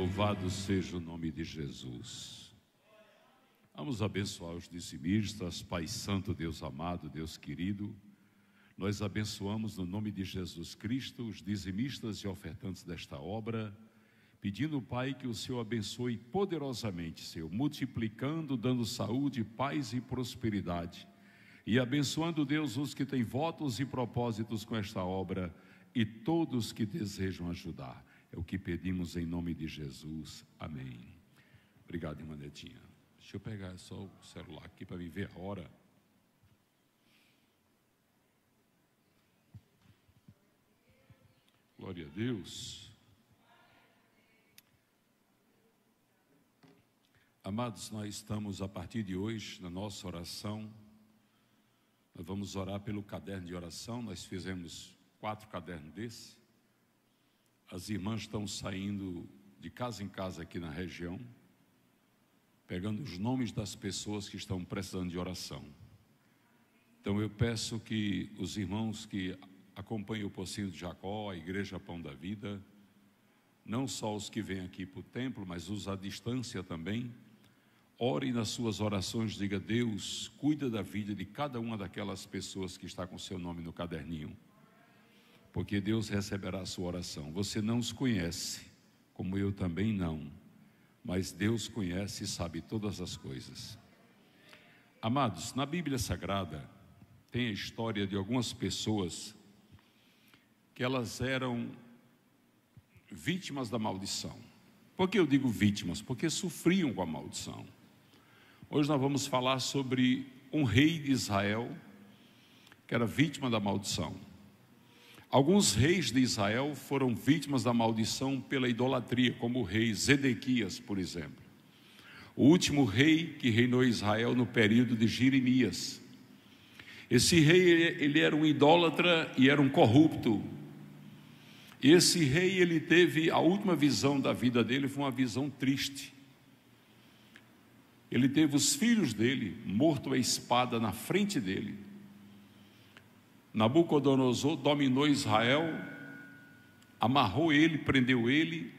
Louvado seja o nome de Jesus. Vamos abençoar os dizimistas, Pai Santo, Deus amado, Deus querido. Nós abençoamos no nome de Jesus Cristo os dizimistas e ofertantes desta obra, pedindo, Pai, que o Senhor abençoe poderosamente, Senhor, multiplicando, dando saúde, paz e prosperidade. E abençoando, Deus, os que têm votos e propósitos com esta obra e todos que desejam ajudar. É o que pedimos em nome de Jesus. Amém. Obrigado, irmã Netinha. Deixa eu pegar só o celular aqui para me ver a hora. Glória a Deus. Amados, nós estamos a partir de hoje na nossa oração. Nós vamos orar pelo caderno de oração. Nós fizemos quatro cadernos desse. As irmãs estão saindo de casa em casa aqui na região, pegando os nomes das pessoas que estão precisando de oração. Então eu peço que os irmãos que acompanham o Pocinho de Jacó, a Igreja Pão da Vida, não só os que vêm aqui para o templo, mas os à distância também, ore nas suas orações, diga: Deus, cuida da vida de cada uma daquelas pessoas que está com seu nome no caderninho porque Deus receberá a sua oração. Você não os conhece, como eu também não, mas Deus conhece e sabe todas as coisas. Amados, na Bíblia Sagrada tem a história de algumas pessoas que elas eram vítimas da maldição. Por que eu digo vítimas? Porque sofriam com a maldição. Hoje nós vamos falar sobre um rei de Israel que era vítima da maldição. Alguns reis de Israel foram vítimas da maldição pela idolatria, como o rei Zedequias, por exemplo. O último rei que reinou Israel no período de Jeremias. Esse rei, ele era um idólatra e era um corrupto. Esse rei, ele teve, a última visão da vida dele foi uma visão triste. Ele teve os filhos dele morto a espada na frente dele Nabucodonosor dominou Israel, amarrou ele, prendeu ele,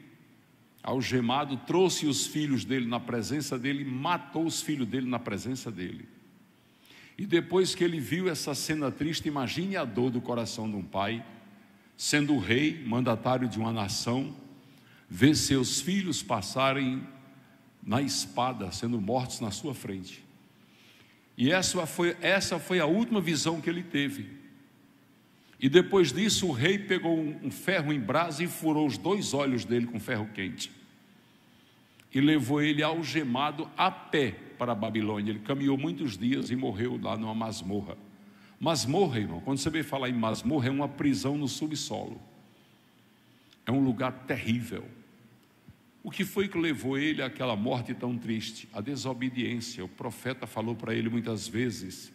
algemado, trouxe os filhos dele na presença dele, matou os filhos dele na presença dele. E depois que ele viu essa cena triste, imagine a dor do coração de um pai, sendo rei, mandatário de uma nação, ver seus filhos passarem na espada, sendo mortos na sua frente. E essa foi, essa foi a última visão que ele teve. E depois disso, o rei pegou um ferro em brasa e furou os dois olhos dele com ferro quente. E levou ele algemado a pé para a Babilônia. Ele caminhou muitos dias e morreu lá numa masmorra. Masmorra, irmão, quando você vem falar em masmorra, é uma prisão no subsolo. É um lugar terrível. O que foi que levou ele àquela morte tão triste? A desobediência. O profeta falou para ele muitas vezes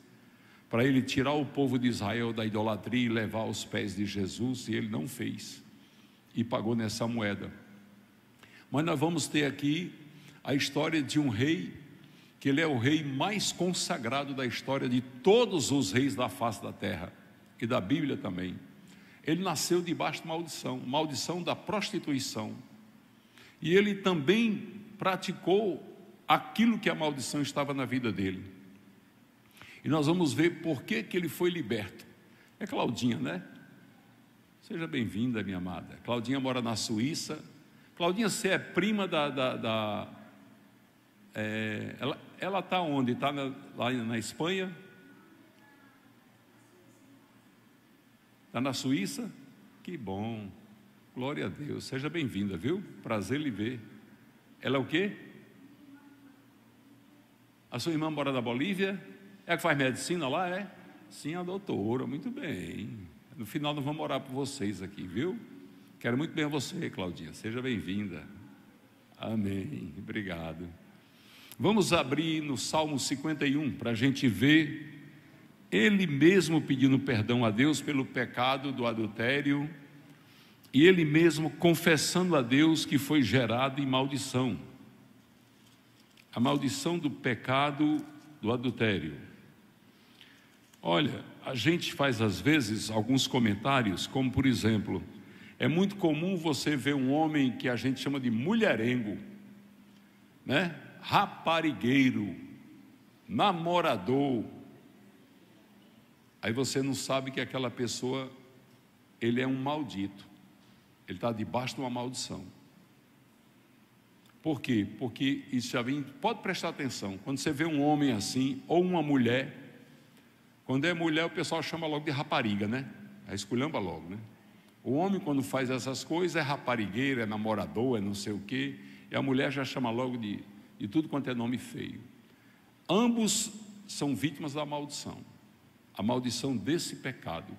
para ele tirar o povo de Israel da idolatria e levar aos pés de Jesus, e ele não fez, e pagou nessa moeda. Mas nós vamos ter aqui a história de um rei, que ele é o rei mais consagrado da história de todos os reis da face da terra, e da Bíblia também. Ele nasceu debaixo de maldição, maldição da prostituição. E ele também praticou aquilo que a maldição estava na vida dele. E nós vamos ver por que, que ele foi liberto. É Claudinha, né? Seja bem-vinda, minha amada. Claudinha mora na Suíça. Claudinha, você é prima da. da, da é, ela está onde? Está lá na Espanha? Está na Suíça? Que bom. Glória a Deus. Seja bem-vinda, viu? Prazer lhe ver. Ela é o quê? A sua irmã mora na Bolívia? É que faz medicina lá, é? Sim, a doutora, muito bem. No final não vamos orar por vocês aqui, viu? Quero muito bem a você, Claudinha. Seja bem-vinda. Amém. Obrigado. Vamos abrir no Salmo 51 para a gente ver ele mesmo pedindo perdão a Deus pelo pecado do adultério e ele mesmo confessando a Deus que foi gerado em maldição. A maldição do pecado do adultério. Olha, a gente faz às vezes alguns comentários, como por exemplo, é muito comum você ver um homem que a gente chama de mulherengo, né? Raparigueiro, namorador. Aí você não sabe que aquela pessoa, ele é um maldito. Ele está debaixo de uma maldição. Por quê? Porque isso já vem. Pode prestar atenção. Quando você vê um homem assim, ou uma mulher, quando é mulher, o pessoal chama logo de rapariga, né? A é esculhamba logo, né? O homem, quando faz essas coisas, é raparigueiro, é namorador, é não sei o quê. E a mulher já chama logo de, de tudo quanto é nome feio. Ambos são vítimas da maldição. A maldição desse pecado.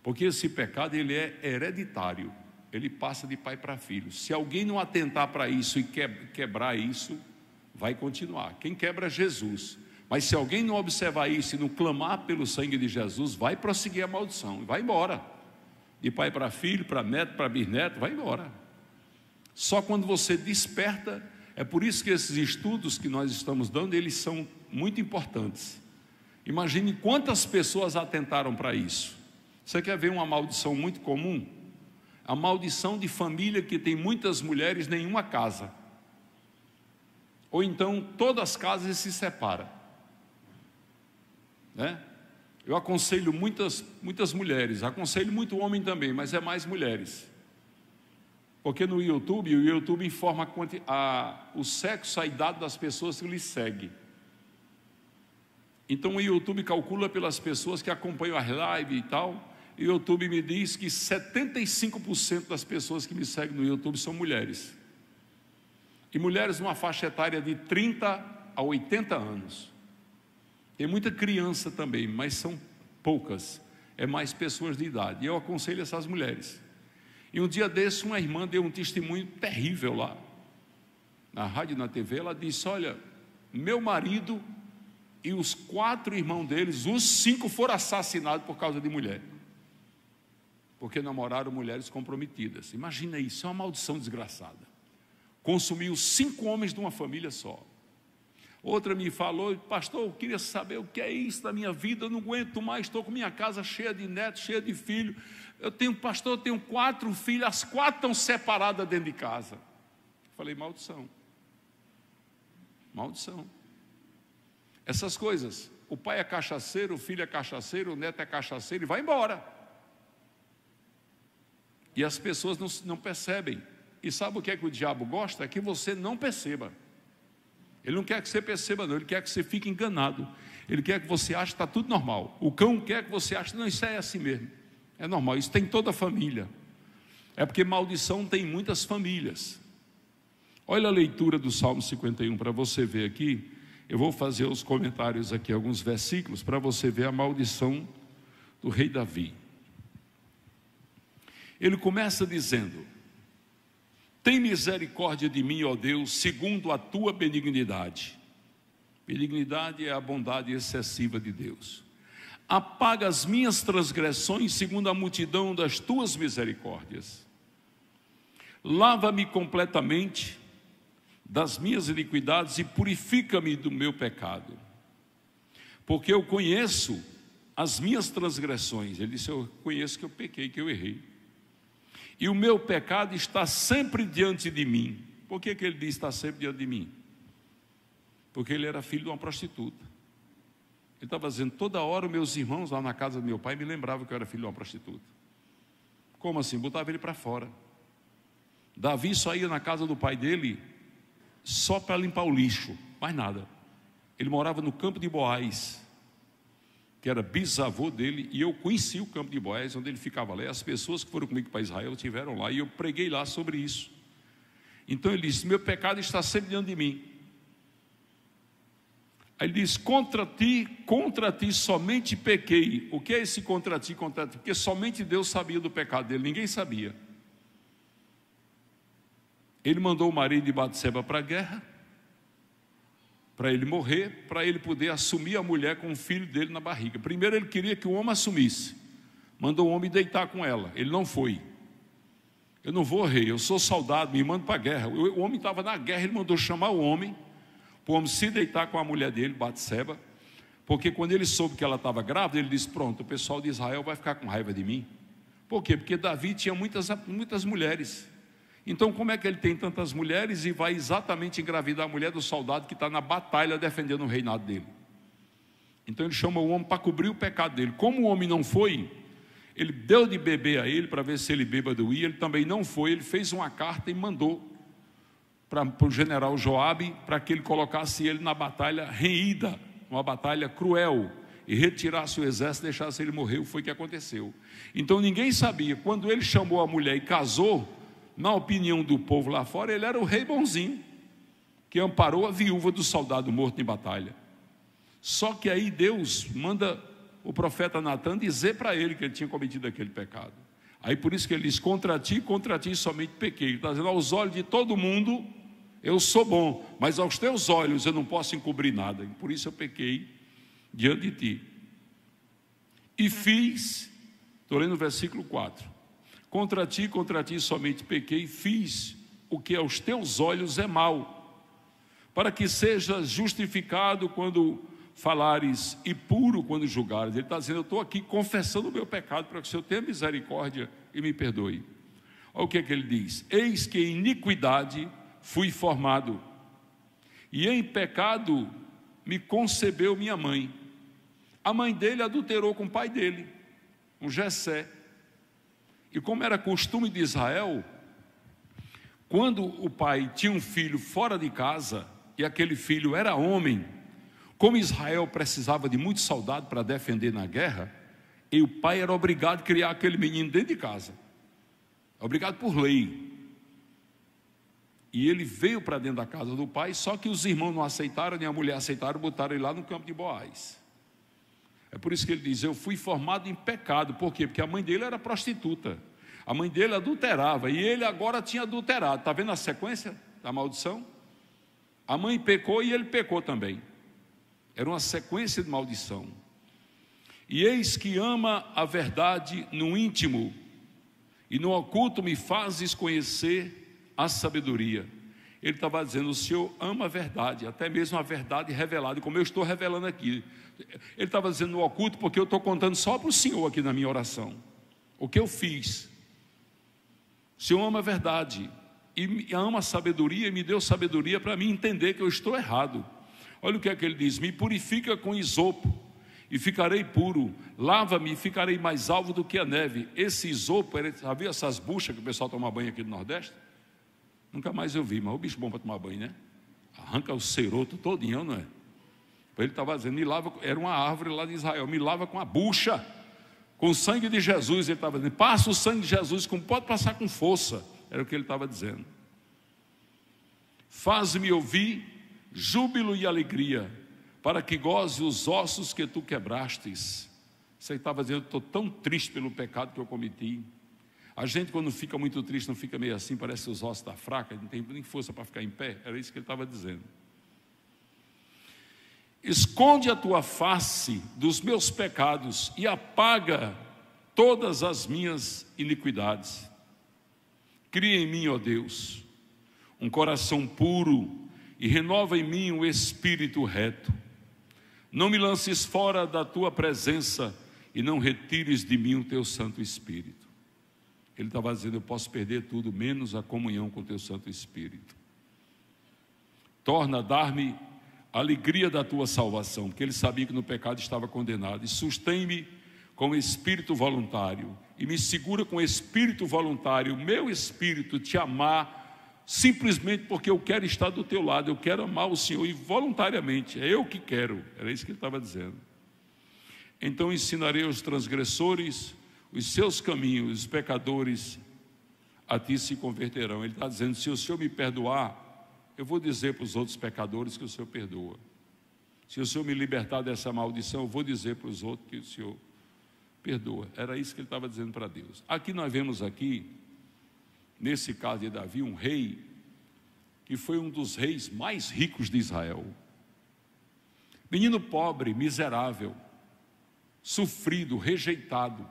Porque esse pecado, ele é hereditário. Ele passa de pai para filho. Se alguém não atentar para isso e quebrar isso, vai continuar. Quem quebra é Jesus. Mas se alguém não observar isso e não clamar pelo sangue de Jesus, vai prosseguir a maldição, vai embora. De pai para filho, para neto, para bisneto, vai embora. Só quando você desperta, é por isso que esses estudos que nós estamos dando, eles são muito importantes. Imagine quantas pessoas atentaram para isso. Você quer ver uma maldição muito comum? A maldição de família que tem muitas mulheres, nenhuma casa. Ou então todas as casas se separam né? Eu aconselho muitas, muitas mulheres, aconselho muito homem também, mas é mais mulheres. Porque no YouTube, o YouTube informa a, o sexo, a idade das pessoas que lhe segue. Então o YouTube calcula pelas pessoas que acompanham as lives e tal. E o YouTube me diz que 75% das pessoas que me seguem no YouTube são mulheres. E mulheres numa faixa etária de 30 a 80 anos. Tem muita criança também, mas são poucas. É mais pessoas de idade. E eu aconselho essas mulheres. E um dia desse, uma irmã deu um testemunho terrível lá, na rádio e na TV. Ela disse: Olha, meu marido e os quatro irmãos deles, os cinco foram assassinados por causa de mulher. Porque namoraram mulheres comprometidas. Imagina isso, é uma maldição desgraçada. Consumiu cinco homens de uma família só. Outra me falou, pastor, eu queria saber o que é isso da minha vida, eu não aguento mais, estou com minha casa cheia de netos, cheia de filhos. Eu tenho, pastor, eu tenho quatro filhos, as quatro estão separadas dentro de casa. falei, maldição. Maldição. Essas coisas. O pai é cachaceiro, o filho é cachaceiro, o neto é cachaceiro e vai embora. E as pessoas não, não percebem. E sabe o que é que o diabo gosta? É que você não perceba. Ele não quer que você perceba, não. Ele quer que você fique enganado. Ele quer que você ache que está tudo normal. O cão quer que você ache, não, isso é assim mesmo. É normal, isso tem toda a família. É porque maldição tem muitas famílias. Olha a leitura do Salmo 51 para você ver aqui. Eu vou fazer os comentários aqui, alguns versículos, para você ver a maldição do rei Davi. Ele começa dizendo: tem misericórdia de mim, ó Deus, segundo a tua benignidade. Benignidade é a bondade excessiva de Deus. Apaga as minhas transgressões, segundo a multidão das tuas misericórdias. Lava-me completamente das minhas iniquidades e purifica-me do meu pecado. Porque eu conheço as minhas transgressões. Ele disse: Eu conheço que eu pequei, que eu errei e o meu pecado está sempre diante de mim. Por que, que ele diz está sempre diante de mim? Porque ele era filho de uma prostituta. Ele estava dizendo, toda hora meus irmãos lá na casa do meu pai me lembravam que eu era filho de uma prostituta. Como assim? Botava ele para fora. Davi saía na casa do pai dele só para limpar o lixo, mais nada. Ele morava no campo de Boás, que era bisavô dele, e eu conheci o campo de Boés, onde ele ficava lá, e as pessoas que foram comigo para Israel estiveram lá, e eu preguei lá sobre isso. Então ele disse: Meu pecado está sempre diante de mim. Aí ele disse: Contra ti, contra ti somente pequei. O que é esse contra ti, contra ti? Porque somente Deus sabia do pecado dele, ninguém sabia. Ele mandou o marido de Batseba para a guerra, para ele morrer, para ele poder assumir a mulher com o filho dele na barriga. Primeiro ele queria que o homem assumisse, mandou o homem deitar com ela, ele não foi. Eu não vou, rei, eu sou soldado, me mando para a guerra. O homem estava na guerra, ele mandou chamar o homem, para o homem se deitar com a mulher dele, Batseba, porque quando ele soube que ela estava grávida, ele disse: Pronto, o pessoal de Israel vai ficar com raiva de mim. Por quê? Porque Davi tinha muitas, muitas mulheres. Então, como é que ele tem tantas mulheres e vai exatamente engravidar a mulher do soldado que está na batalha defendendo o reinado dele? Então, ele chama o homem para cobrir o pecado dele. Como o homem não foi, ele deu de beber a ele para ver se ele bêbado ia. Ele também não foi, ele fez uma carta e mandou para, o general Joabe para que ele colocasse ele na batalha reída, uma batalha cruel, e retirasse o exército, deixasse ele morrer, foi o que aconteceu. Então ninguém sabia. Quando ele chamou a mulher e casou, na opinião do povo lá fora, ele era o rei bonzinho, que amparou a viúva do soldado morto em batalha. Só que aí Deus manda o profeta Natan dizer para ele que ele tinha cometido aquele pecado. Aí por isso que ele diz: Contra ti, contra ti somente pequei. está dizendo: Aos olhos de todo mundo, eu sou bom, mas aos teus olhos eu não posso encobrir nada. E por isso eu pequei diante de ti. E fiz, estou lendo o versículo 4 Contra ti, contra ti somente pequei, fiz o que aos teus olhos é mal, para que sejas justificado quando falares e puro quando julgares. Ele está dizendo: Eu estou aqui confessando o meu pecado para que o Senhor tenha misericórdia e me perdoe. Olha o que, é que ele diz: Eis que em iniquidade fui formado, e em pecado me concebeu minha mãe. A mãe dele adulterou com o pai dele, um Jessé. E como era costume de Israel, quando o pai tinha um filho fora de casa e aquele filho era homem, como Israel precisava de muito soldado para defender na guerra, e o pai era obrigado a criar aquele menino dentro de casa. Obrigado por lei. E ele veio para dentro da casa do pai, só que os irmãos não aceitaram, nem a mulher aceitaram, botaram ele lá no campo de Boás. É por isso que ele diz: Eu fui formado em pecado. Por quê? Porque a mãe dele era prostituta. A mãe dele adulterava e ele agora tinha adulterado. Está vendo a sequência da maldição? A mãe pecou e ele pecou também. Era uma sequência de maldição. E eis que ama a verdade no íntimo, e no oculto me fazes conhecer a sabedoria. Ele estava dizendo: o Senhor ama a verdade, até mesmo a verdade revelada, como eu estou revelando aqui. Ele estava dizendo no oculto, porque eu estou contando só para o Senhor aqui na minha oração. O que eu fiz. O Senhor ama a verdade e ama a sabedoria e me deu sabedoria para mim entender que eu estou errado. Olha o que é que ele diz: me purifica com isopo e ficarei puro, lava-me e ficarei mais alvo do que a neve. Esse isopo, havia essas buchas que o pessoal toma banho aqui do Nordeste? Nunca mais eu vi, mas o bicho bom para tomar banho, né? Arranca o ceroto todinho, não é? Ele estava dizendo, me lava, era uma árvore lá de Israel, me lava com a bucha, com o sangue de Jesus. Ele estava dizendo, passa o sangue de Jesus, como pode passar com força. Era o que ele estava dizendo. Faz-me ouvir júbilo e alegria, para que goze os ossos que tu quebrastes. Você estava dizendo, estou tão triste pelo pecado que eu cometi. A gente, quando fica muito triste, não fica meio assim, parece que os ossos estão tá fraca, fracos, não tem nem força para ficar em pé. Era isso que ele estava dizendo. Esconde a tua face dos meus pecados e apaga todas as minhas iniquidades. Cria em mim, ó Deus, um coração puro e renova em mim o um espírito reto. Não me lances fora da tua presença e não retires de mim o teu Santo Espírito. Ele estava tá dizendo: Eu posso perder tudo, menos a comunhão com o teu Santo Espírito. Torna a dar-me alegria da tua salvação, porque ele sabia que no pecado estava condenado. E sustém-me com espírito voluntário, e me segura com espírito voluntário, meu espírito te amar, simplesmente porque eu quero estar do teu lado, eu quero amar o Senhor, e voluntariamente, é eu que quero, era isso que ele estava dizendo. Então ensinarei aos transgressores os seus caminhos, os pecadores a ti se converterão. Ele está dizendo: se o Senhor me perdoar, eu vou dizer para os outros pecadores que o Senhor perdoa. Se o Senhor me libertar dessa maldição, eu vou dizer para os outros que o Senhor perdoa. Era isso que ele estava dizendo para Deus. Aqui nós vemos aqui, nesse caso de Davi, um rei que foi um dos reis mais ricos de Israel. Menino pobre, miserável, sofrido, rejeitado.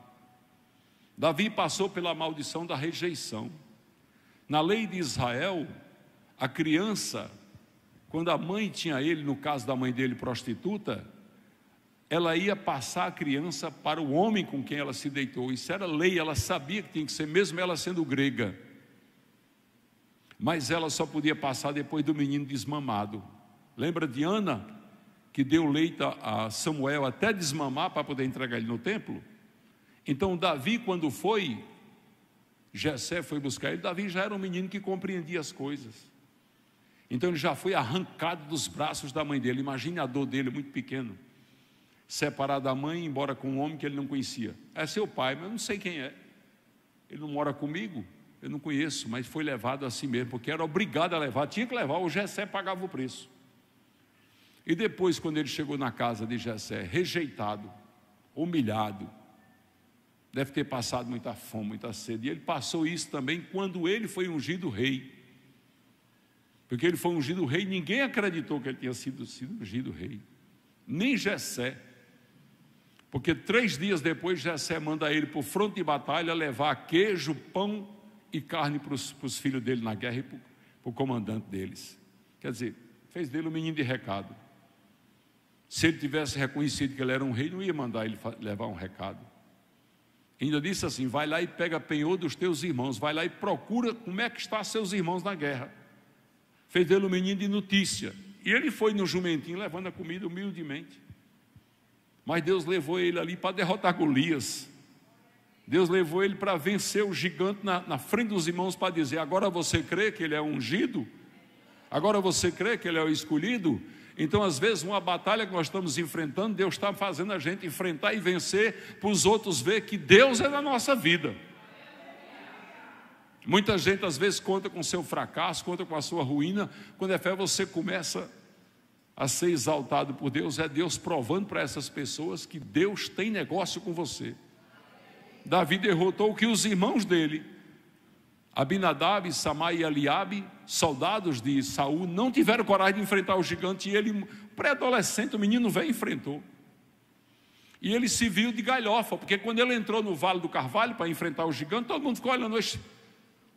Davi passou pela maldição da rejeição. Na lei de Israel, a criança, quando a mãe tinha ele, no caso da mãe dele prostituta, ela ia passar a criança para o homem com quem ela se deitou. Isso era lei, ela sabia que tinha que ser, mesmo ela sendo grega. Mas ela só podia passar depois do menino desmamado. Lembra de Ana, que deu leite a Samuel até desmamar para poder entregar ele no templo? Então, Davi, quando foi, Jessé foi buscar ele, Davi já era um menino que compreendia as coisas. Então ele já foi arrancado dos braços da mãe dele. Imagine a dor dele, muito pequeno. Separado da mãe, embora com um homem que ele não conhecia. É seu pai, mas eu não sei quem é. Ele não mora comigo, eu não conheço, mas foi levado assim mesmo, porque era obrigado a levar, tinha que levar, o Jessé pagava o preço. E depois, quando ele chegou na casa de Jessé, rejeitado, humilhado, deve ter passado muita fome, muita sede, e ele passou isso também quando ele foi ungido rei. Porque ele foi ungido rei, ninguém acreditou que ele tinha sido, sido ungido rei. Nem Jessé. Porque três dias depois Jessé manda ele para o fronte de batalha levar queijo, pão e carne para os filhos dele na guerra e para o comandante deles. Quer dizer, fez dele um menino de recado. Se ele tivesse reconhecido que ele era um rei, não ia mandar ele levar um recado. Ainda disse assim: vai lá e pega penhor dos teus irmãos, vai lá e procura como é que estão seus irmãos na guerra fez dele um menino de notícia. E ele foi no jumentinho levando a comida humildemente. Mas Deus levou ele ali para derrotar Golias. Deus levou ele para vencer o gigante na, na frente dos irmãos para dizer: agora você crê que ele é ungido? Agora você crê que ele é o escolhido? Então, às vezes, uma batalha que nós estamos enfrentando, Deus está fazendo a gente enfrentar e vencer para os outros ver que Deus é na nossa vida. Muita gente às vezes conta com seu fracasso, conta com a sua ruína. Quando é fé, você começa a ser exaltado por Deus. É Deus provando para essas pessoas que Deus tem negócio com você. Davi derrotou o que os irmãos dele, Abinadab, Samai e Eliabe, soldados de Saul, não tiveram coragem de enfrentar o gigante. E ele, pré-adolescente, o menino veio e enfrentou. E ele se viu de galhofa, porque quando ele entrou no Vale do Carvalho para enfrentar o gigante, todo mundo ficou olhando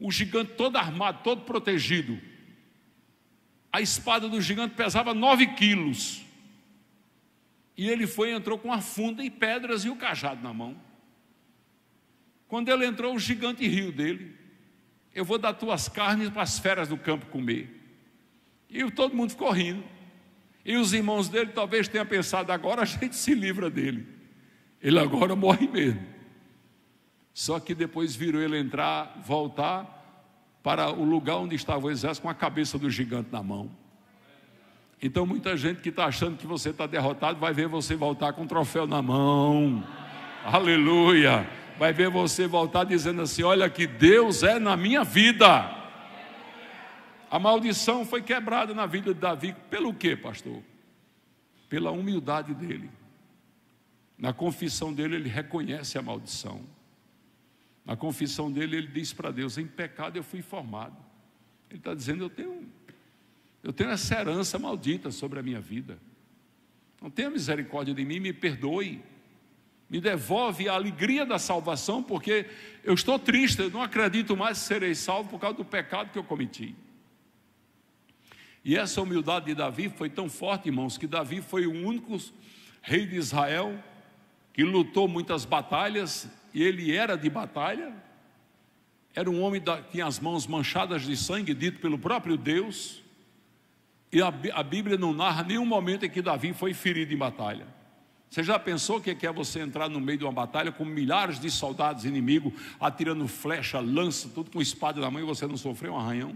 o gigante todo armado, todo protegido. A espada do gigante pesava 9 quilos. E ele foi e entrou com a funda e pedras e o cajado na mão. Quando ele entrou, o gigante riu dele. Eu vou dar tuas carnes para as feras do campo comer. E todo mundo ficou rindo. E os irmãos dele talvez tenham pensado, agora a gente se livra dele. Ele agora morre mesmo. Só que depois virou ele entrar, voltar para o lugar onde estava o exército com a cabeça do gigante na mão. Então, muita gente que está achando que você está derrotado vai ver você voltar com o um troféu na mão. Aleluia! Vai ver você voltar dizendo assim: Olha que Deus é na minha vida. A maldição foi quebrada na vida de Davi. Pelo quê, pastor? Pela humildade dele. Na confissão dele, ele reconhece a maldição. Na confissão dele, ele diz para Deus: em pecado eu fui formado. Ele está dizendo: eu tenho, eu tenho essa herança maldita sobre a minha vida. Não tenha misericórdia de mim, me perdoe. Me devolve a alegria da salvação, porque eu estou triste, eu não acredito mais que serei salvo por causa do pecado que eu cometi. E essa humildade de Davi foi tão forte, irmãos, que Davi foi o único rei de Israel que lutou muitas batalhas e ele era de batalha, era um homem que tinha as mãos manchadas de sangue, dito pelo próprio Deus, e a, a Bíblia não narra nenhum momento em que Davi foi ferido em batalha. Você já pensou o que é, é você entrar no meio de uma batalha com milhares de soldados inimigos atirando flecha, lança, tudo com espada na mão e você não sofreu um arranhão?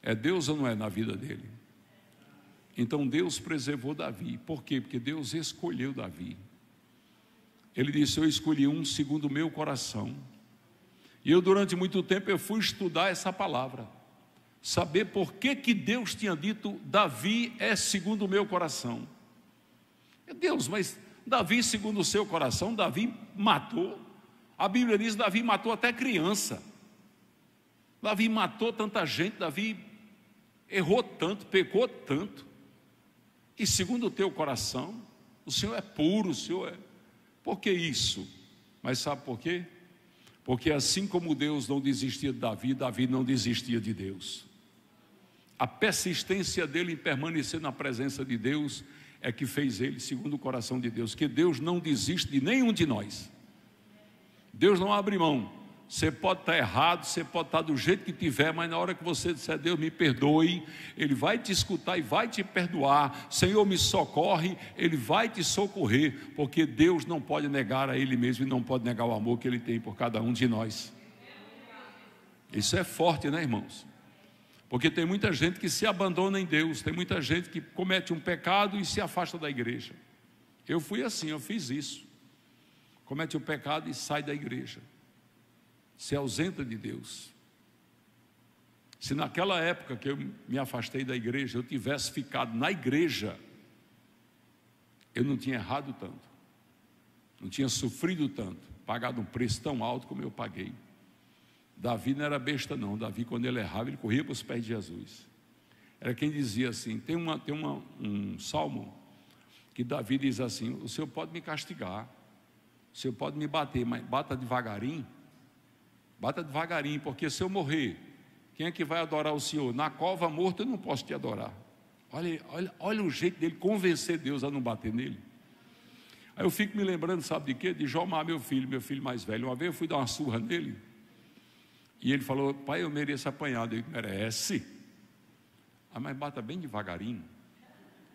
É Deus ou não é na vida dele? Então Deus preservou Davi. Por quê? Porque Deus escolheu Davi. Ele disse: Eu escolhi um segundo o meu coração. E eu, durante muito tempo, eu fui estudar essa palavra, saber por que, que Deus tinha dito: Davi é segundo o meu coração. Deus, mas Davi, segundo o seu coração, Davi matou. A Bíblia diz: Davi matou até criança. Davi matou tanta gente, Davi errou tanto, pecou tanto. E segundo o teu coração, o Senhor é puro, o Senhor é. Por que isso? Mas sabe por quê? Porque assim como Deus não desistia de Davi, Davi não desistia de Deus. A persistência dele em permanecer na presença de Deus é que fez ele, segundo o coração de Deus, que Deus não desiste de nenhum de nós. Deus não abre mão. Você pode estar tá errado, você pode estar tá do jeito que tiver, mas na hora que você disser, Deus me perdoe, Ele vai te escutar e vai te perdoar. Senhor, me socorre, Ele vai te socorrer, porque Deus não pode negar a Ele mesmo e não pode negar o amor que Ele tem por cada um de nós. Isso é forte, né, irmãos? Porque tem muita gente que se abandona em Deus, tem muita gente que comete um pecado e se afasta da igreja. Eu fui assim, eu fiz isso. Comete o um pecado e sai da igreja se ausenta de Deus. Se naquela época que eu me afastei da igreja, eu tivesse ficado na igreja, eu não tinha errado tanto, não tinha sofrido tanto, pagado um preço tão alto como eu paguei. Davi não era besta, não. Davi, quando ele errava, ele corria para os pés de Jesus. Era quem dizia assim: tem, uma, tem uma, um salmo que Davi diz assim: O senhor pode me castigar, o senhor pode me bater, mas bata devagarinho Bata devagarinho, porque se eu morrer, quem é que vai adorar o Senhor? Na cova morta eu não posso te adorar. Olha, olha, olha o jeito dele convencer Deus a não bater nele. Aí eu fico me lembrando, sabe de quê? De Jomar, meu filho, meu filho mais velho. Uma vez eu fui dar uma surra nele. E ele falou: Pai, eu mereço apanhado. Eu merece. Ah, mas bata bem devagarinho.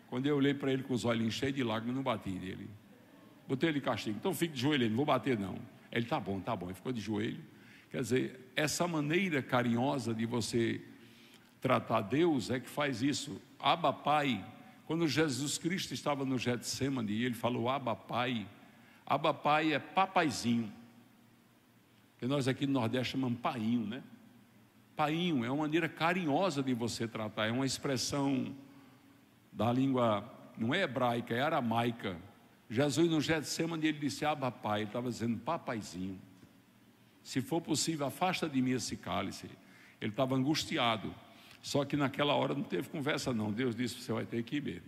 Quando eu olhei para ele com os olhos cheios de lágrimas, não bati nele. Botei ele castigo. Então fique de joelho, não vou bater não. Ele tá bom, tá bom. Ele ficou de joelho. Quer dizer, essa maneira carinhosa de você tratar Deus é que faz isso. Abba Pai, quando Jesus Cristo estava no Getsemane e ele falou Abba Pai, Abba Pai é papaizinho. Que nós aqui no Nordeste chamamos paiinho, né? Paiinho é uma maneira carinhosa de você tratar, é uma expressão da língua não é hebraica, é aramaica. Jesus no Getsemane ele disse Abba Pai, ele estava dizendo papaizinho. Se for possível, afasta de mim esse cálice. Ele estava angustiado. Só que naquela hora não teve conversa, não. Deus disse: Você vai ter que ir mesmo.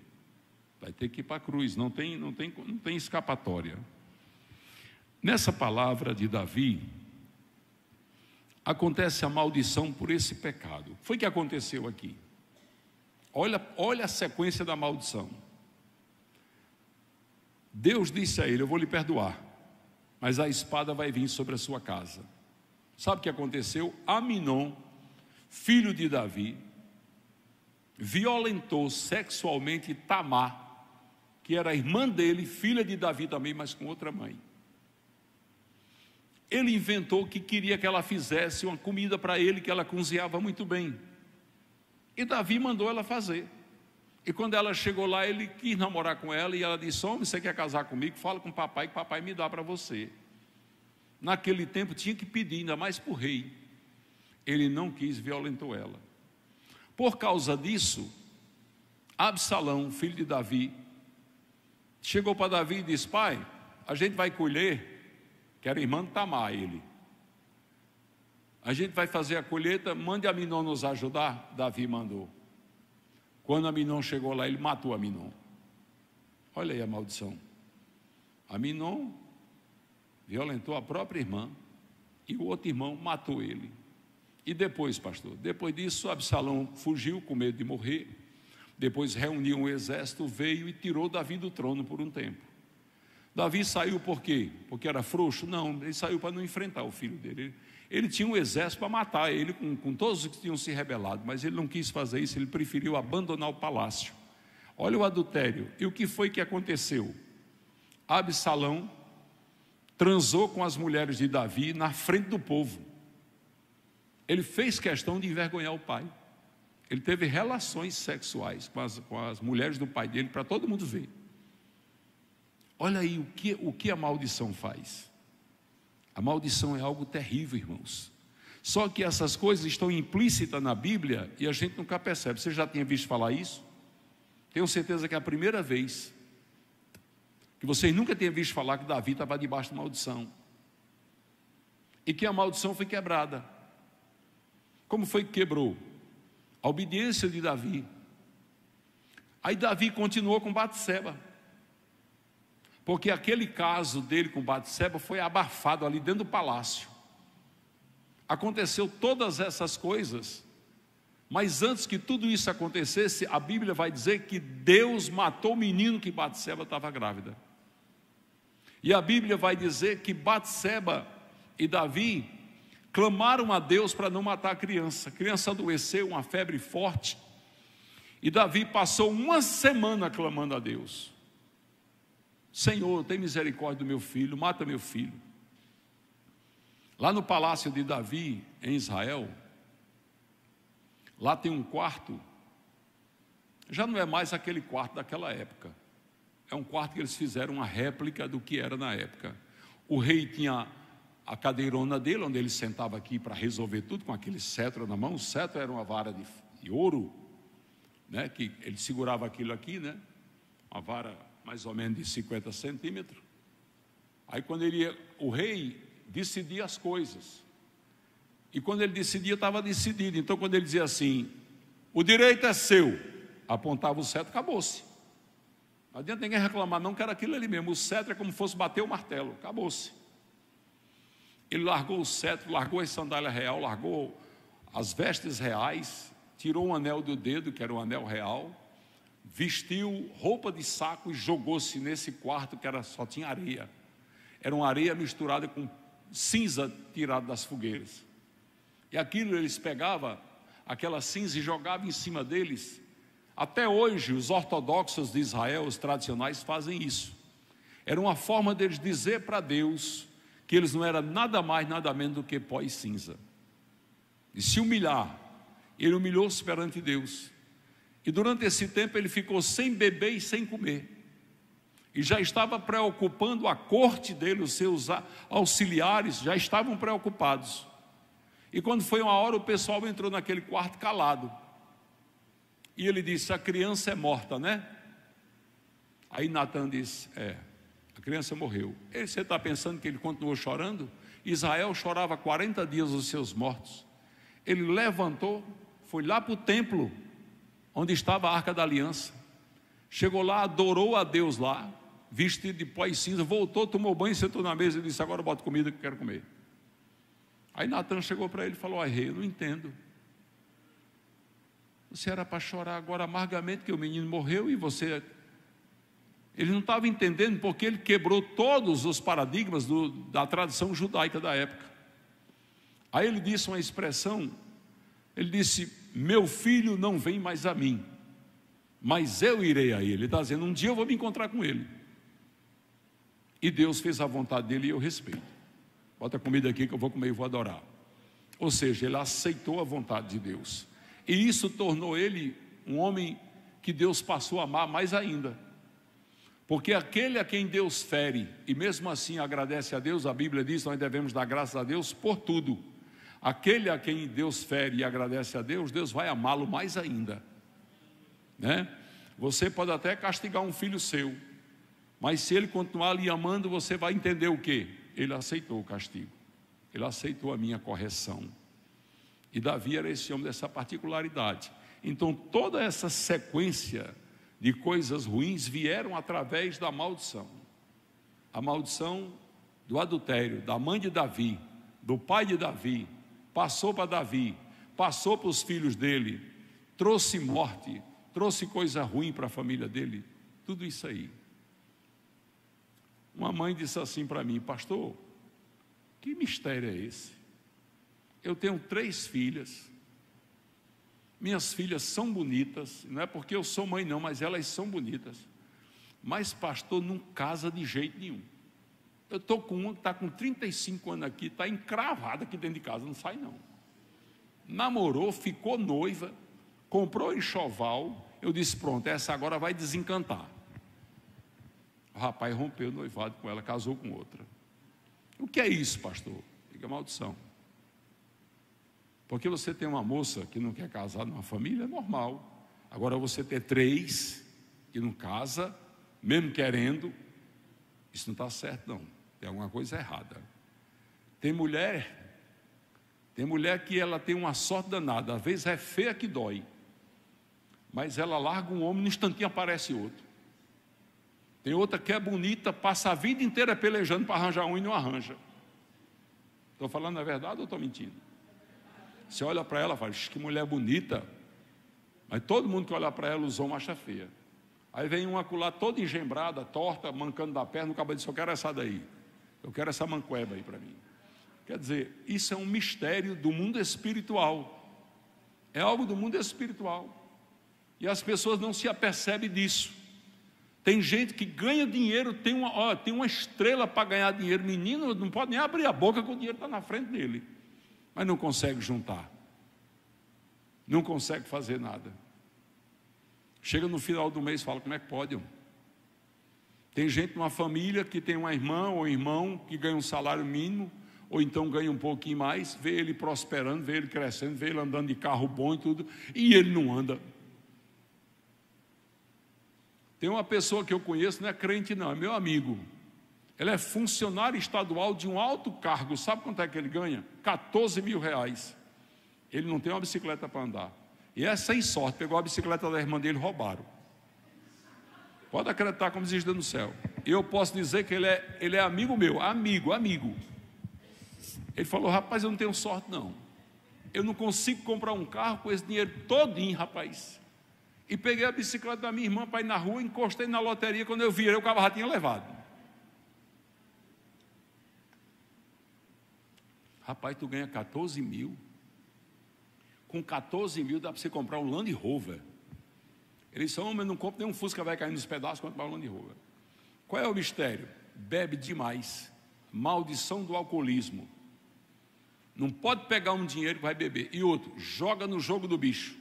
Vai ter que ir para a cruz. Não tem, não, tem, não tem escapatória. Nessa palavra de Davi, acontece a maldição por esse pecado. Foi o que aconteceu aqui. Olha, olha a sequência da maldição. Deus disse a ele: Eu vou lhe perdoar mas a espada vai vir sobre a sua casa. Sabe o que aconteceu? Aminon, filho de Davi, violentou sexualmente Tamar, que era irmã dele, filha de Davi também, mas com outra mãe. Ele inventou que queria que ela fizesse uma comida para ele que ela cozinhava muito bem. E Davi mandou ela fazer. E quando ela chegou lá, ele quis namorar com ela e ela disse: Homem, você quer casar comigo? Fala com papai que papai me dá para você. Naquele tempo tinha que pedir, ainda mais para o rei. Ele não quis, violentou ela. Por causa disso, Absalão, filho de Davi, chegou para Davi e disse: Pai, a gente vai colher, que era irmã de Tamar, ele. A gente vai fazer a colheita, mande a Aminon nos ajudar. Davi mandou. Quando Aminon chegou lá, ele matou Aminon. Olha aí a maldição. Aminon violentou a própria irmã e o outro irmão matou ele. E depois, pastor, depois disso, Absalão fugiu com medo de morrer. Depois reuniu um exército, veio e tirou Davi do trono por um tempo. Davi saiu por quê? Porque era frouxo? Não, ele saiu para não enfrentar o filho dele. Ele tinha um exército para matar ele, com, com todos os que tinham se rebelado, mas ele não quis fazer isso, ele preferiu abandonar o palácio. Olha o adultério. E o que foi que aconteceu? Absalão transou com as mulheres de Davi na frente do povo. Ele fez questão de envergonhar o pai. Ele teve relações sexuais com as, com as mulheres do pai dele para todo mundo ver. Olha aí o que, o que a maldição faz. A maldição é algo terrível, irmãos. Só que essas coisas estão implícitas na Bíblia e a gente nunca percebe. Você já tinha visto falar isso? Tenho certeza que é a primeira vez que vocês nunca tinham visto falar que Davi estava debaixo de maldição. E que a maldição foi quebrada. Como foi que quebrou? A obediência de Davi. Aí Davi continuou com Batseba. Porque aquele caso dele com Batseba foi abafado ali dentro do palácio. Aconteceu todas essas coisas, mas antes que tudo isso acontecesse, a Bíblia vai dizer que Deus matou o menino que Batseba estava grávida. E a Bíblia vai dizer que Batseba e Davi clamaram a Deus para não matar a criança. A criança adoeceu, uma febre forte. E Davi passou uma semana clamando a Deus. Senhor, tem misericórdia do meu filho, mata meu filho. Lá no palácio de Davi, em Israel, lá tem um quarto, já não é mais aquele quarto daquela época. É um quarto que eles fizeram uma réplica do que era na época. O rei tinha a cadeirona dele, onde ele sentava aqui para resolver tudo, com aquele cetro na mão. O cetro era uma vara de, de ouro, né, que ele segurava aquilo aqui, né, uma vara mais ou menos de 50 centímetros. Aí quando ele ia, o rei decidia as coisas. E quando ele decidia, estava decidido. Então, quando ele dizia assim, o direito é seu, apontava o cetro, acabou-se. Não adianta ninguém reclamar, não, que era aquilo ali mesmo. O cetro é como se fosse bater o martelo, acabou-se. Ele largou o cetro, largou a sandália real, largou as vestes reais, tirou um anel do dedo, que era um anel real, vestiu roupa de saco e jogou-se nesse quarto que era só tinha areia. Era uma areia misturada com cinza tirada das fogueiras. E aquilo eles pegavam aquela cinza e jogavam em cima deles. Até hoje os ortodoxos de Israel, os tradicionais fazem isso. Era uma forma deles dizer para Deus que eles não eram nada mais, nada menos do que pó e cinza. E se humilhar, ele humilhou-se perante Deus. E durante esse tempo ele ficou sem beber e sem comer. E já estava preocupando a corte dele, os seus auxiliares já estavam preocupados. E quando foi uma hora, o pessoal entrou naquele quarto calado. E ele disse: A criança é morta, né? Aí Natan disse: É, a criança morreu. E você está pensando que ele continuou chorando? Israel chorava 40 dias os seus mortos. Ele levantou, foi lá para o templo onde estava a arca da aliança. Chegou lá, adorou a Deus lá, vestido de pó e cinza, voltou, tomou banho, sentou na mesa e disse: Agora bota comida que eu quero comer. Aí Natan chegou para ele e falou: Ai, rei, eu não entendo. Você era para chorar agora amargamente que o menino morreu e você. Ele não estava entendendo porque ele quebrou todos os paradigmas do, da tradição judaica da época. Aí ele disse uma expressão, ele disse: meu filho não vem mais a mim, mas eu irei a ele. Ele está dizendo: Um dia eu vou me encontrar com ele. E Deus fez a vontade dele e eu respeito. Bota a comida aqui que eu vou comer e vou adorar. Ou seja, ele aceitou a vontade de Deus. E isso tornou ele um homem que Deus passou a amar mais ainda. Porque aquele a quem Deus fere, e mesmo assim agradece a Deus, a Bíblia diz: nós devemos dar graças a Deus por tudo Aquele a quem Deus fere e agradece a Deus, Deus vai amá-lo mais ainda. Né? Você pode até castigar um filho seu, mas se ele continuar lhe amando, você vai entender o que? Ele aceitou o castigo, ele aceitou a minha correção. E Davi era esse homem dessa particularidade. Então, toda essa sequência de coisas ruins vieram através da maldição. A maldição do adultério, da mãe de Davi, do pai de Davi, passou para Davi, passou para os filhos dele, trouxe morte, trouxe coisa ruim para a família dele, tudo isso aí. Uma mãe disse assim para mim, pastor, que mistério é esse? Eu tenho três filhas, minhas filhas são bonitas, não é porque eu sou mãe, não, mas elas são bonitas. Mas pastor não casa de jeito nenhum. Eu estou com uma que está com 35 anos aqui, está encravada aqui dentro de casa, não sai não. Namorou, ficou noiva, comprou enxoval. Eu disse: pronto, essa agora vai desencantar. O rapaz rompeu o noivado com ela, casou com outra. O que é isso, pastor? Diga maldição. Porque você tem uma moça que não quer casar numa família, é normal. Agora você ter três que não casa, mesmo querendo, isso não está certo, não. Tem alguma coisa errada. Tem mulher, tem mulher que ela tem uma sorte danada, às vezes é feia que dói. Mas ela larga um homem, no instantinho aparece outro. Tem outra que é bonita, passa a vida inteira pelejando para arranjar um e não arranja. Estou falando a é verdade ou estou mentindo? Você olha para ela e fala, que mulher bonita. Mas todo mundo que olha para ela usou uma feia. Aí vem uma acolá toda engembrada, torta, mancando da perna, o cabelo disse, eu quero essa daí. Eu quero essa mancoeba aí para mim. Quer dizer, isso é um mistério do mundo espiritual. É algo do mundo espiritual. E as pessoas não se apercebem disso. Tem gente que ganha dinheiro, tem uma, ó, tem uma estrela para ganhar dinheiro. Menino não pode nem abrir a boca que o dinheiro está na frente dele. Mas não consegue juntar. Não consegue fazer nada. Chega no final do mês e fala: como é que pode? Homem? Tem gente numa família que tem uma irmã ou um irmão que ganha um salário mínimo, ou então ganha um pouquinho mais, vê ele prosperando, vê ele crescendo, vê ele andando de carro bom e tudo, e ele não anda. Tem uma pessoa que eu conheço, não é crente não, é meu amigo. Ela é funcionária estadual de um alto cargo, sabe quanto é que ele ganha? 14 mil reais. Ele não tem uma bicicleta para andar. E é sem sorte, pegou a bicicleta da irmã dele e roubaram. Pode acreditar como existe no céu. Eu posso dizer que ele é, ele é amigo meu, amigo, amigo. Ele falou: rapaz, eu não tenho sorte, não. Eu não consigo comprar um carro com esse dinheiro todinho, rapaz. E peguei a bicicleta da minha irmã para ir na rua, encostei na loteria. Quando eu virei, o carro já tinha levado. Rapaz, tu ganha 14 mil. Com 14 mil dá para você comprar um Land Rover. Eles são homens, não compram nenhum fusca, vai caindo nos pedaços quanto balão de rua. Qual é o mistério? Bebe demais. Maldição do alcoolismo. Não pode pegar um dinheiro que vai beber. E outro, joga no jogo do bicho.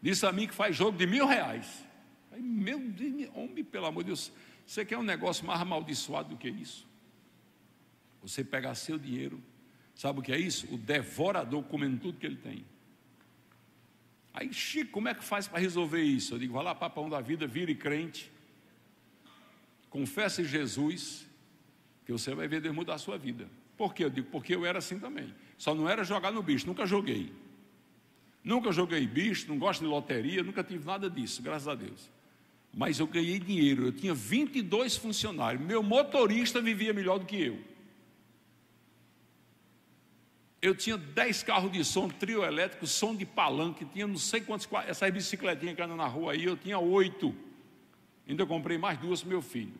Disse a mim que faz jogo de mil reais. Aí, meu Deus, homem, pelo amor de Deus, você quer um negócio mais amaldiçoado do que isso? Você pegar seu dinheiro, sabe o que é isso? O devorador comendo tudo que ele tem. Aí, Chico, como é que faz para resolver isso? Eu digo, vai lá, papão da vida, vire crente, confesse Jesus, que você vai ver Deus mudar a sua vida. Por quê? Eu digo, porque eu era assim também. Só não era jogar no bicho, nunca joguei. Nunca joguei bicho, não gosto de loteria, nunca tive nada disso, graças a Deus. Mas eu ganhei dinheiro, eu tinha 22 funcionários, meu motorista vivia melhor do que eu. Eu tinha 10 carros de som, trio elétrico, som de palanque, tinha não sei quantas essas bicicletinhas que andam na rua aí, eu tinha oito. Ainda comprei mais duas para meu filho.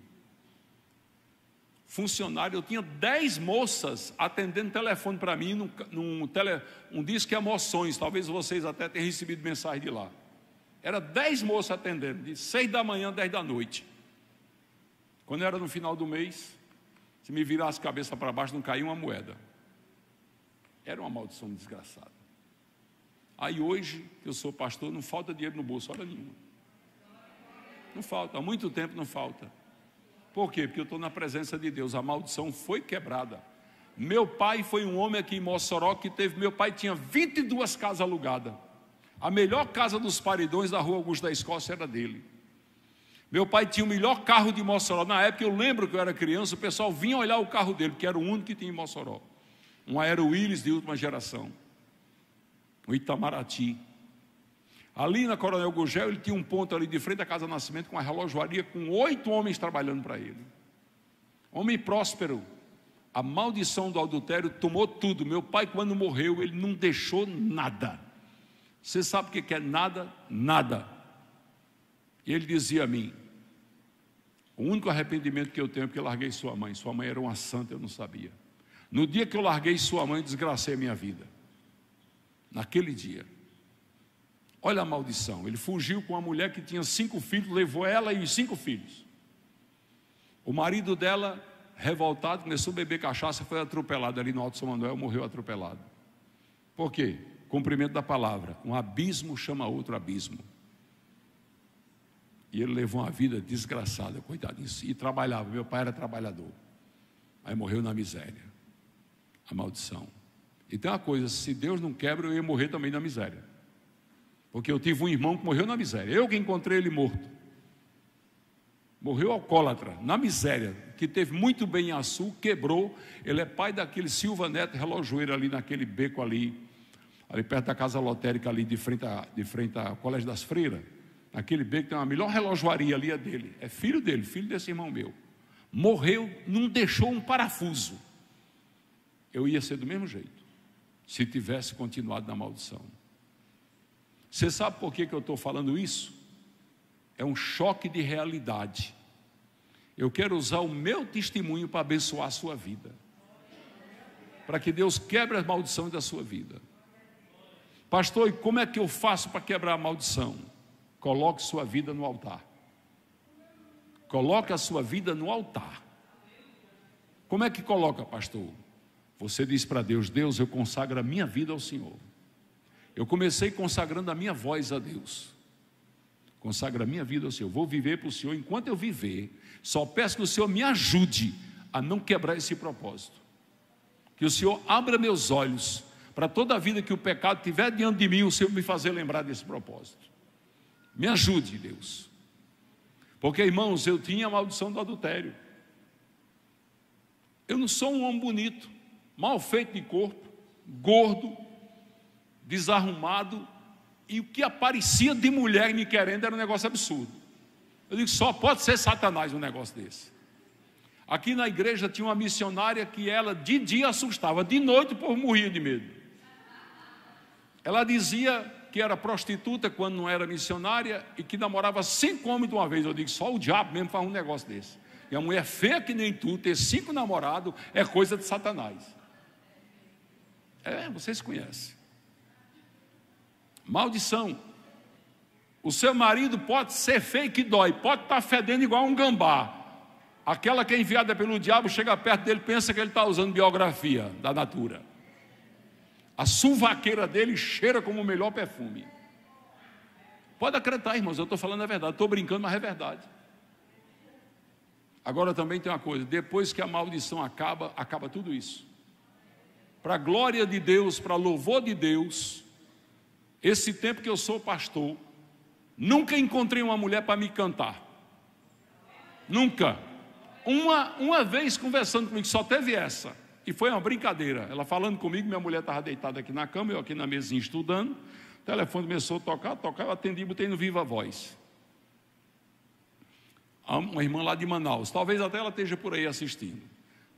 Funcionário, eu tinha dez moças atendendo telefone para mim num, num tele, um disco emoções, talvez vocês até tenham recebido mensagem de lá. Era dez moças atendendo, de seis da manhã a dez da noite. Quando era no final do mês, se me virasse a cabeça para baixo, não caía uma moeda. Era uma maldição desgraçada. Aí hoje, que eu sou pastor, não falta dinheiro no bolso, hora nenhuma. Não falta, há muito tempo não falta. Por quê? Porque eu estou na presença de Deus. A maldição foi quebrada. Meu pai foi um homem aqui em Mossoró que teve. Meu pai tinha 22 casas alugadas. A melhor casa dos paredões da rua Augusto da Escócia era dele. Meu pai tinha o melhor carro de Mossoró. Na época eu lembro que eu era criança, o pessoal vinha olhar o carro dele, porque era o único que tinha em Mossoró um Aero Willis de última geração, o Itamaraty. Ali na Coronel Gugel, ele tinha um ponto ali de frente da Casa Nascimento com uma relojoaria com oito homens trabalhando para ele. Homem próspero. A maldição do adultério tomou tudo. Meu pai, quando morreu, ele não deixou nada. Você sabe o que é nada? Nada. E ele dizia a mim: o único arrependimento que eu tenho é porque larguei sua mãe. Sua mãe era uma santa, eu não sabia. No dia que eu larguei sua mãe, desgracei a minha vida. Naquele dia. Olha a maldição. Ele fugiu com uma mulher que tinha cinco filhos, levou ela e os cinco filhos. O marido dela, revoltado, começou a beber cachaça, foi atropelado ali no Alto São Manuel, morreu atropelado. Por quê? Cumprimento da palavra. Um abismo chama outro abismo. E ele levou uma vida desgraçada, coitado. E trabalhava. Meu pai era trabalhador. Aí morreu na miséria a maldição. E tem uma coisa: se Deus não quebra, eu ia morrer também na miséria. Porque eu tive um irmão que morreu na miséria. Eu que encontrei ele morto. Morreu alcoólatra, na miséria, que teve muito bem em açúcar, quebrou. Ele é pai daquele Silva Neto relojoeiro ali naquele beco ali, ali perto da casa lotérica, ali de frente, a, de frente ao Colégio das Freiras. naquele beco tem a melhor relojoaria ali, é dele. É filho dele, filho desse irmão meu. Morreu, não deixou um parafuso eu ia ser do mesmo jeito, se tivesse continuado na maldição. Você sabe por que, que eu estou falando isso? É um choque de realidade. Eu quero usar o meu testemunho para abençoar a sua vida. Para que Deus quebre as maldições da sua vida. Pastor, e como é que eu faço para quebrar a maldição? Coloque sua vida no altar. Coloque a sua vida no altar. Como é que coloca, pastor? Você diz para Deus: Deus, eu consagro a minha vida ao Senhor. Eu comecei consagrando a minha voz a Deus. Consagra a minha vida ao Senhor. Vou viver para o Senhor enquanto eu viver. Só peço que o Senhor me ajude a não quebrar esse propósito. Que o Senhor abra meus olhos para toda a vida que o pecado tiver diante de mim, o Senhor me fazer lembrar desse propósito. Me ajude, Deus. Porque, irmãos, eu tinha a maldição do adultério. Eu não sou um homem bonito mal feito de corpo, gordo, desarrumado, e o que aparecia de mulher me querendo era um negócio absurdo. Eu digo, só pode ser Satanás um negócio desse. Aqui na igreja tinha uma missionária que ela de dia assustava, de noite o povo morria de medo. Ela dizia que era prostituta quando não era missionária e que namorava cinco homens de uma vez. Eu digo, só o diabo mesmo faz um negócio desse. E a mulher feia que nem tu, ter cinco namorados, é coisa de Satanás. É, vocês conhecem. Maldição. O seu marido pode ser feio que dói, pode estar fedendo igual um gambá. Aquela que é enviada pelo diabo chega perto dele, pensa que ele está usando biografia da natura. A suvaqueira dele cheira como o melhor perfume. Pode acreditar, irmãos, eu estou falando a verdade, estou brincando, mas é verdade. Agora também tem uma coisa: depois que a maldição acaba, acaba tudo isso para a glória de Deus, para louvor de Deus, esse tempo que eu sou pastor, nunca encontrei uma mulher para me cantar. Nunca. Uma, uma vez conversando comigo, só teve essa. E foi uma brincadeira. Ela falando comigo, minha mulher estava deitada aqui na cama, eu aqui na mesinha estudando. O telefone começou a tocar, tocar, eu atendi botando botei no Viva Voz. Uma irmã lá de Manaus, talvez até ela esteja por aí assistindo.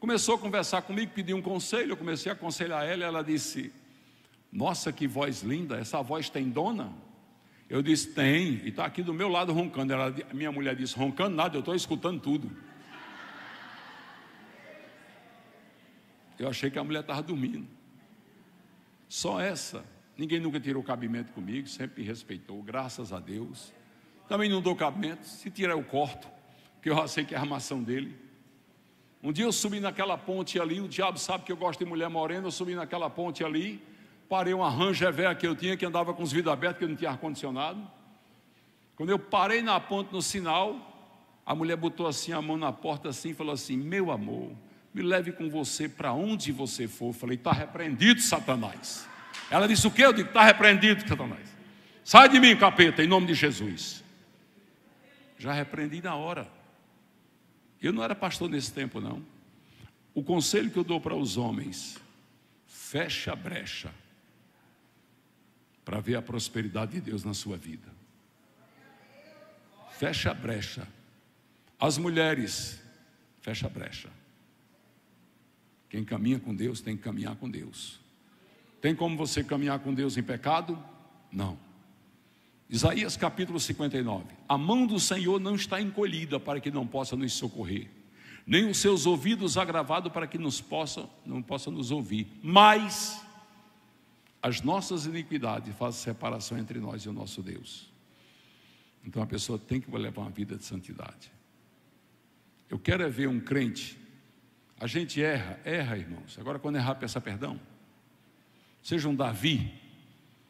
Começou a conversar comigo, pediu um conselho, eu comecei a aconselhar ela, ela disse: Nossa, que voz linda, essa voz tem dona? Eu disse: Tem, e está aqui do meu lado roncando. Ela, minha mulher disse: Roncando nada, eu estou escutando tudo. Eu achei que a mulher estava dormindo. Só essa. Ninguém nunca tirou cabimento comigo, sempre respeitou, graças a Deus. Também não dou cabimento, se tirar eu corto, porque eu já sei que é a armação dele. Um dia eu subi naquela ponte ali, o diabo sabe que eu gosto de mulher morena, eu subi naquela ponte ali, parei uma rangevé que eu tinha, que andava com os vidros abertos, que eu não tinha ar-condicionado. Quando eu parei na ponte no sinal, a mulher botou assim a mão na porta assim e falou assim: Meu amor, me leve com você para onde você for. Eu falei, está repreendido, Satanás. Ela disse o que? Eu digo, está repreendido, Satanás. Sai de mim, capeta, em nome de Jesus. Já repreendi na hora. Eu não era pastor nesse tempo, não. O conselho que eu dou para os homens: fecha a brecha para ver a prosperidade de Deus na sua vida. Fecha a brecha. As mulheres, fecha a brecha. Quem caminha com Deus tem que caminhar com Deus. Tem como você caminhar com Deus em pecado? Não. Isaías capítulo 59. A mão do Senhor não está encolhida para que não possa nos socorrer, nem os seus ouvidos agravados para que nos possa, não possa nos ouvir. Mas as nossas iniquidades fazem separação entre nós e o nosso Deus. Então a pessoa tem que levar uma vida de santidade. Eu quero é ver um crente. A gente erra, erra, irmãos. Agora, quando errar, peça perdão. Seja um Davi,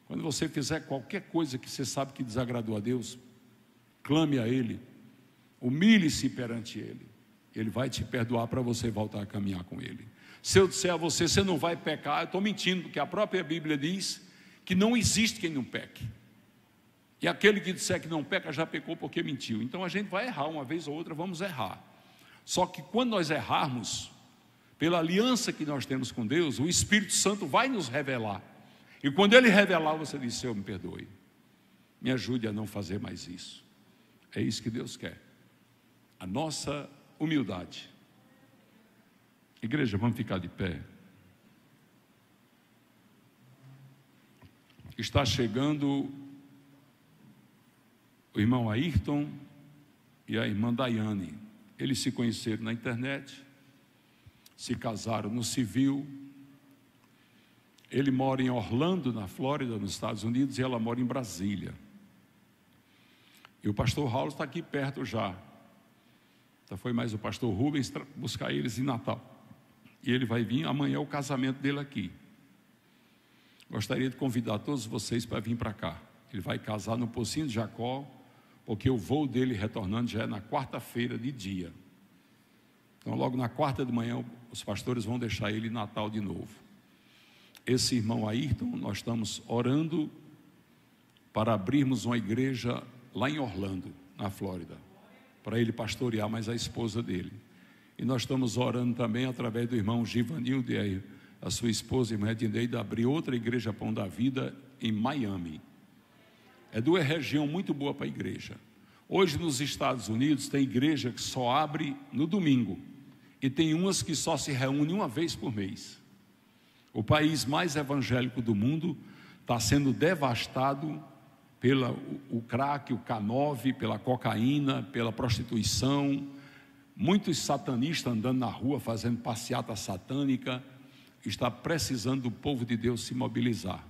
quando você fizer qualquer coisa que você sabe que desagradou a Deus, clame a Ele, humilhe-se perante Ele. Ele vai te perdoar para você voltar a caminhar com Ele. Se eu disser a você, você não vai pecar, eu estou mentindo, porque a própria Bíblia diz que não existe quem não peque. E aquele que disser que não peca já pecou porque mentiu. Então a gente vai errar uma vez ou outra, vamos errar. Só que quando nós errarmos, pela aliança que nós temos com Deus, o Espírito Santo vai nos revelar e quando ele revelar, você diz: Senhor, me perdoe. Me ajude a não fazer mais isso. É isso que Deus quer. A nossa humildade. Igreja, vamos ficar de pé. Está chegando o irmão Ayrton e a irmã Daiane. Eles se conheceram na internet, se casaram no civil ele mora em Orlando, na Flórida, nos Estados Unidos, e ela mora em Brasília. E o pastor Raul está aqui perto já. Então foi mais o pastor Rubens buscar eles em Natal. E ele vai vir amanhã é o casamento dele aqui. Gostaria de convidar todos vocês para vir para cá. Ele vai casar no Pocinho de Jacó, porque o voo dele retornando já é na quarta-feira de dia. Então, logo na quarta de manhã, os pastores vão deixar ele em Natal de novo esse irmão Ayrton, nós estamos orando para abrirmos uma igreja lá em Orlando, na Flórida, para ele pastorear mais a esposa dele. E nós estamos orando também através do irmão Givanildo e a sua esposa, irmã para abrir outra igreja Pão da Vida em Miami. É duas região muito boa para a igreja. Hoje nos Estados Unidos tem igreja que só abre no domingo e tem umas que só se reúne uma vez por mês. O país mais evangélico do mundo está sendo devastado pela o, crack, o K9, pela cocaína, pela prostituição, muitos satanistas andando na rua fazendo passeata satânica, está precisando do povo de Deus se mobilizar.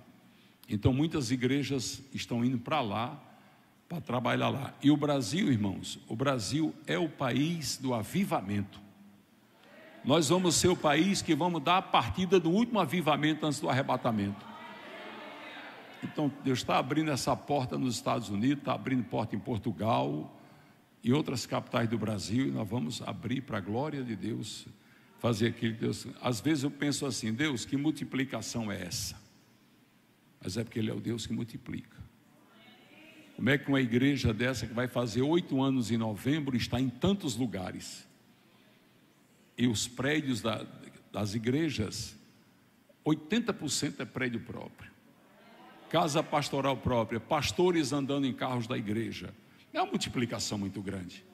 Então muitas igrejas estão indo para lá para trabalhar lá. E o Brasil, irmãos, o Brasil é o país do avivamento. Nós vamos ser o país que vamos dar a partida do último avivamento antes do arrebatamento. Então, Deus está abrindo essa porta nos Estados Unidos, está abrindo porta em Portugal e outras capitais do Brasil, e nós vamos abrir para a glória de Deus, fazer aquilo que Deus. Às vezes eu penso assim, Deus, que multiplicação é essa? Mas é porque Ele é o Deus que multiplica. Como é que uma igreja dessa que vai fazer oito anos em novembro está em tantos lugares? e os prédios da, das igrejas, 80% é prédio próprio. Casa pastoral própria, pastores andando em carros da igreja. É uma multiplicação muito grande.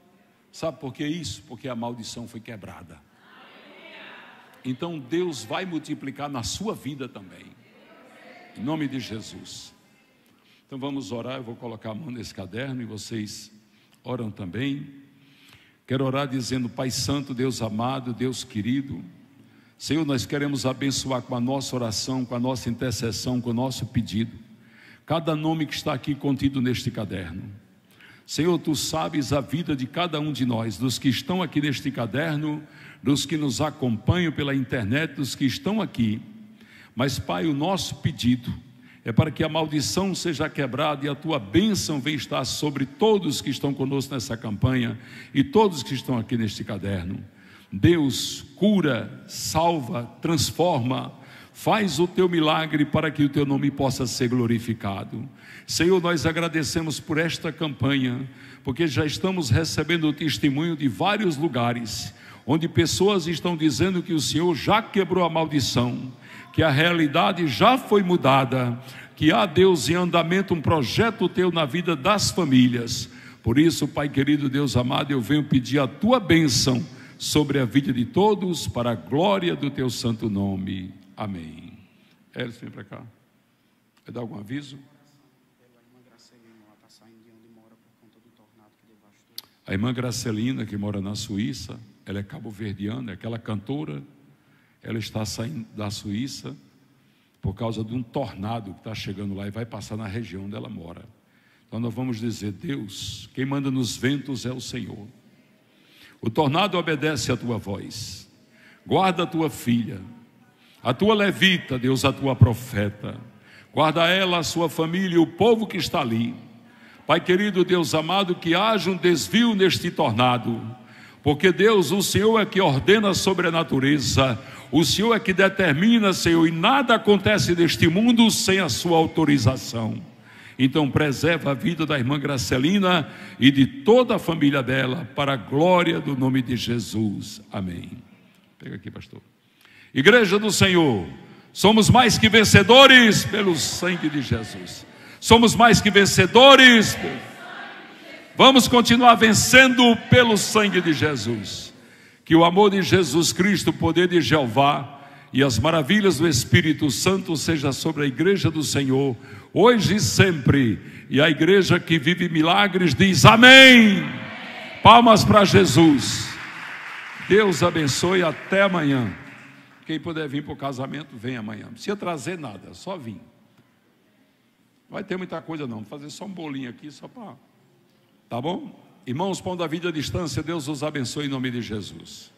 Sabe por que isso? Porque a maldição foi quebrada. Então Deus vai multiplicar na sua vida também. Em nome de Jesus. Então vamos orar, eu vou colocar a mão nesse caderno e vocês oram também. Quero orar dizendo: Pai Santo, Deus amado, Deus querido, Senhor, nós queremos abençoar com a nossa oração, com a nossa intercessão, com o nosso pedido, cada nome que está aqui contido neste caderno. Senhor, tu sabes a vida de cada um de nós, dos que estão aqui neste caderno, dos que nos acompanham pela internet, dos que estão aqui. Mas, Pai, o nosso pedido, é para que a maldição seja quebrada e a tua bênção venha estar sobre todos que estão conosco nessa campanha e todos que estão aqui neste caderno. Deus cura, salva, transforma, faz o teu milagre para que o teu nome possa ser glorificado. Senhor, nós agradecemos por esta campanha, porque já estamos recebendo testemunho de vários lugares onde pessoas estão dizendo que o Senhor já quebrou a maldição que a realidade já foi mudada, que há Deus em andamento um projeto teu na vida das famílias. Por isso, Pai querido, Deus amado, eu venho pedir a tua bênção sobre a vida de todos, para a glória do teu santo nome. Amém. Elis, vem para cá. Vai dar algum aviso? A irmã Gracelina, que mora na Suíça, ela é cabo-verdiana, é aquela cantora ela está saindo da Suíça por causa de um tornado que está chegando lá e vai passar na região onde ela mora. Então nós vamos dizer: Deus, quem manda nos ventos é o Senhor. O tornado obedece à tua voz, guarda a tua filha, a tua levita, Deus, a tua profeta, guarda ela, a sua família e o povo que está ali. Pai querido, Deus amado, que haja um desvio neste tornado porque Deus, o Senhor é que ordena sobre a natureza, o Senhor é que determina, Senhor, e nada acontece neste mundo sem a sua autorização. Então, preserva a vida da irmã Gracelina e de toda a família dela, para a glória do nome de Jesus. Amém. Pega aqui, pastor. Igreja do Senhor, somos mais que vencedores pelo sangue de Jesus. Somos mais que vencedores. Pelo... Vamos continuar vencendo pelo sangue de Jesus. Que o amor de Jesus Cristo, o poder de Jeová e as maravilhas do Espírito Santo seja sobre a igreja do Senhor, hoje e sempre. E a igreja que vive milagres diz amém. Palmas para Jesus. Deus abençoe até amanhã. Quem puder vir para o casamento, vem amanhã. Não precisa trazer nada, só vim. Não vai ter muita coisa não. Vou fazer só um bolinho aqui, só para Tá bom? Irmãos, pondo a vida à distância, Deus os abençoe em nome de Jesus.